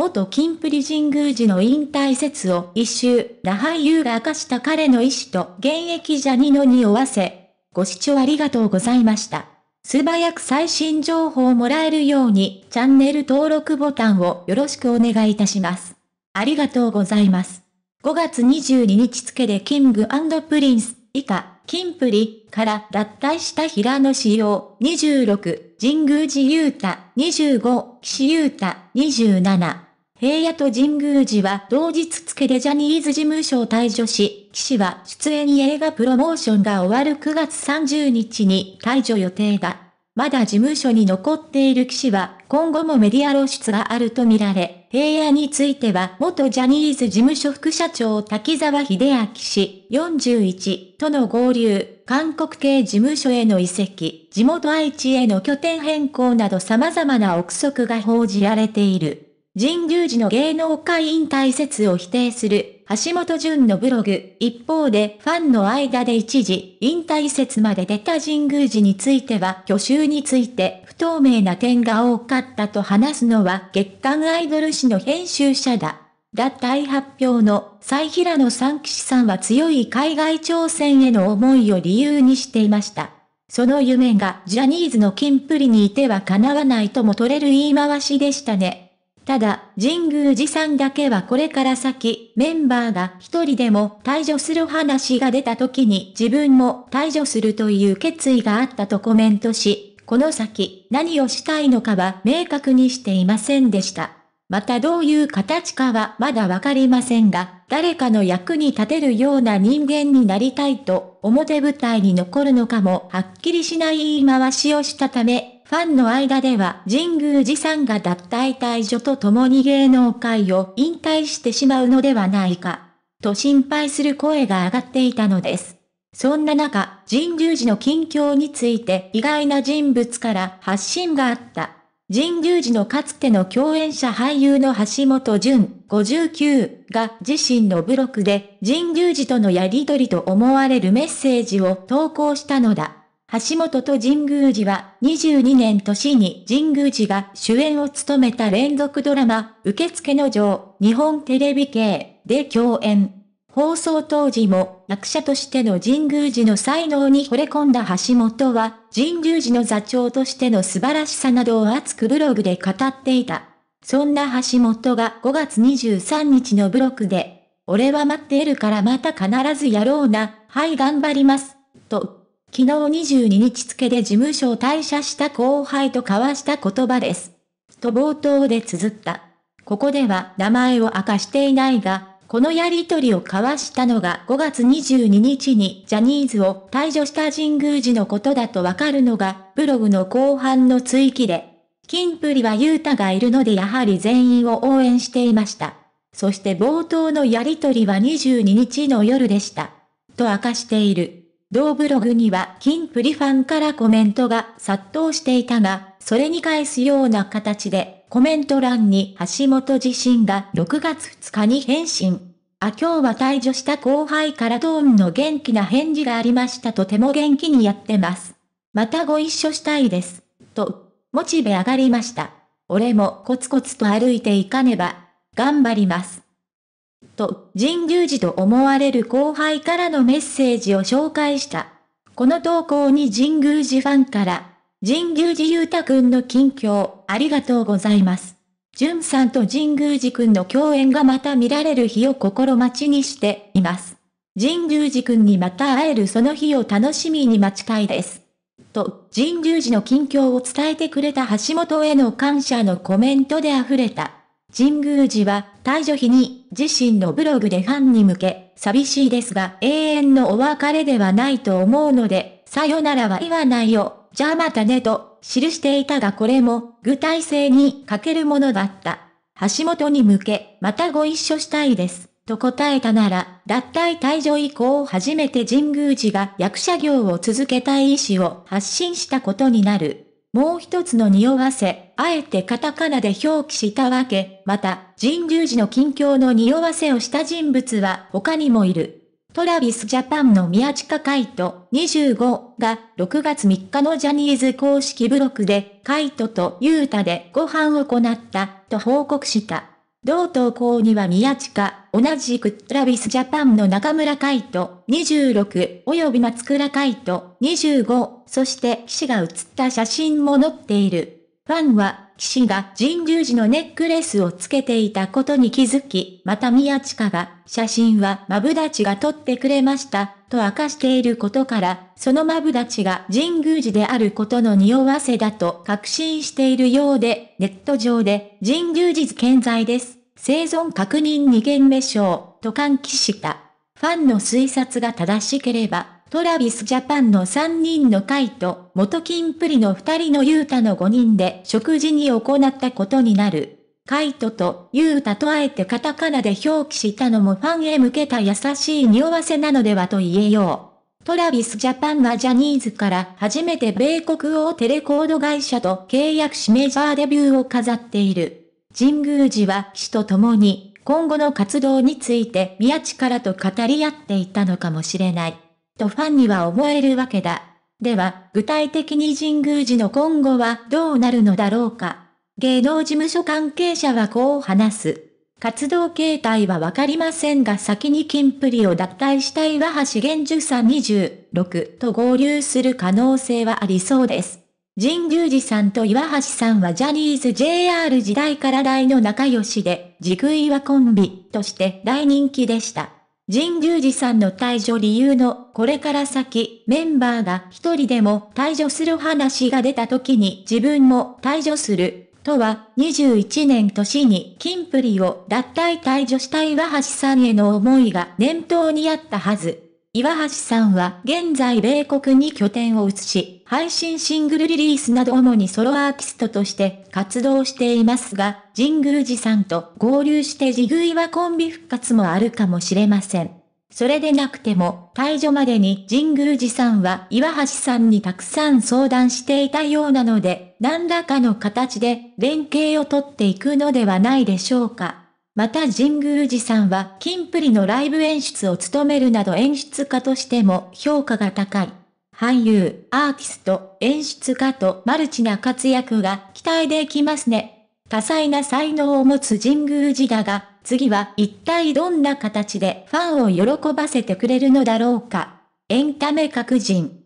元金プリ神宮寺の引退説を一周、ラ俳優が明かした彼の意思と現役じゃにのにおわせ。ご視聴ありがとうございました。素早く最新情報をもらえるようにチャンネル登録ボタンをよろしくお願いいたします。ありがとうございます。5月22日付でキングプリンス以下。キンプリから脱退した平野志陽26、神宮寺優太25、岸優太27。平野と神宮寺は同日付でジャニーズ事務所を退所し、騎士は出演映画プロモーションが終わる9月30日に退場予定だ。まだ事務所に残っている騎士は今後もメディア露出があるとみられ、平野については元ジャニーズ事務所副社長滝沢秀明氏41との合流、韓国系事務所への移籍、地元愛知への拠点変更など様々な憶測が報じられている。神宮寺の芸能界引退説を否定する橋本淳のブログ。一方でファンの間で一時引退説まで出た神宮寺については去就について不透明な点が多かったと話すのは月刊アイドル誌の編集者だ。脱退発表の最平野三騎士さんは強い海外挑戦への思いを理由にしていました。その夢がジャニーズのキンプリにいては叶わないとも取れる言い回しでしたね。ただ、神宮寺さんだけはこれから先、メンバーが一人でも退場する話が出た時に自分も退場するという決意があったとコメントし、この先何をしたいのかは明確にしていませんでした。またどういう形かはまだわかりませんが、誰かの役に立てるような人間になりたいと、表舞台に残るのかもはっきりしない言い回しをしたため、ファンの間では神宮寺さんが脱退退場と共に芸能界を引退してしまうのではないか、と心配する声が上がっていたのです。そんな中、神宮寺の近況について意外な人物から発信があった。神宮寺のかつての共演者俳優の橋本淳59が自身のブログで神宮寺とのやりとりと思われるメッセージを投稿したのだ。橋本と神宮寺は22年年に神宮寺が主演を務めた連続ドラマ、受付の城、日本テレビ系で共演。放送当時も、役者としての神宮寺の才能に惚れ込んだ橋本は、神宮寺の座長としての素晴らしさなどを熱くブログで語っていた。そんな橋本が5月23日のブログで、俺は待っているからまた必ずやろうな、はい頑張ります、と、昨日22日付で事務所を退社した後輩と交わした言葉です。と冒頭で綴った。ここでは名前を明かしていないが、このやりとりを交わしたのが5月22日にジャニーズを退場した神宮寺のことだとわかるのが、ブログの後半の追記で、キンプリはユータがいるのでやはり全員を応援していました。そして冒頭のやりとりは22日の夜でした。と明かしている。同ブログにはキンプリファンからコメントが殺到していたが、それに返すような形でコメント欄に橋本自身が6月2日に返信。あ今日は退場した後輩からドーンの元気な返事がありましたとても元気にやってます。またご一緒したいです。と、モチベ上がりました。俺もコツコツと歩いていかねば、頑張ります。と、神宮寺と思われる後輩からのメッセージを紹介した。この投稿に神宮寺ファンから、神宮寺ゆうたくんの近況、ありがとうございます。じゅんさんと神宮寺くんの共演がまた見られる日を心待ちにしています。神宮寺くんにまた会えるその日を楽しみに待ちたいです。と、神宮寺の近況を伝えてくれた橋本への感謝のコメントで溢れた。神宮寺は退場日に自身のブログでファンに向け、寂しいですが永遠のお別れではないと思うので、さよならは言わないよ。じゃあまたねと、記していたがこれも、具体性に欠けるものだった。橋本に向け、またご一緒したいです。と答えたなら、脱退退場以降初めて神宮寺が役者業を続けたい意思を発信したことになる。もう一つの匂わせ、あえてカタカナで表記したわけ、また、神宮寺の近況の匂わせをした人物は他にもいる。トラビスジャパンの宮近海斗25が6月3日のジャニーズ公式ブログで海斗とユータでご飯を行ったと報告した。同投稿には宮近、同じくトラビスジャパンの中村海斗26及び松倉海斗25そして騎士が写った写真も載っている。ファンは騎士が神宮寺のネックレスをつけていたことに気づき、また宮近が、写真はマブダチが撮ってくれました、と明かしていることから、そのマブダチが神宮寺であることの匂わせだと確信しているようで、ネット上で神宮寺健在です。生存確認2件目賞、と歓喜した。ファンの推察が正しければ、トラビスジャパンの3人のカイト、元ンプリの2人のユータの5人で食事に行ったことになる。カイトとユータとあえてカタカナで表記したのもファンへ向けた優しい匂わせなのではと言えよう。トラビスジャパンはジャニーズから初めて米国大テレコード会社と契約しメジャーデビューを飾っている。神宮寺は騎士と共に今後の活動について宮地からと語り合っていたのかもしれない。とファンには思えるわけだ。では、具体的に神宮寺の今後はどうなるのだろうか。芸能事務所関係者はこう話す。活動形態はわかりませんが先に金プリを脱退した岩橋玄樹さん26と合流する可能性はありそうです。神宮寺さんと岩橋さんはジャニーズ JR 時代から大の仲良しで、軸岩コンビとして大人気でした。神宮寺さんの退場理由のこれから先メンバーが一人でも退場する話が出た時に自分も退場する。とは、21年年に金プリを脱退退場した岩橋さんへの思いが念頭にあったはず。岩橋さんは現在米国に拠点を移し、配信シングルリリースなど主にソロアーティストとして活動していますが、神宮寺さんと合流してジグイはコンビ復活もあるかもしれません。それでなくても、退場までに神宮寺さんは岩橋さんにたくさん相談していたようなので、何らかの形で連携をとっていくのではないでしょうか。また神宮寺さんは金プリのライブ演出を務めるなど演出家としても評価が高い。俳優、アーティスト、演出家とマルチな活躍が期待できますね。多彩な才能を持つ神宮寺だが、次は一体どんな形でファンを喜ばせてくれるのだろうか。エンタメ各人。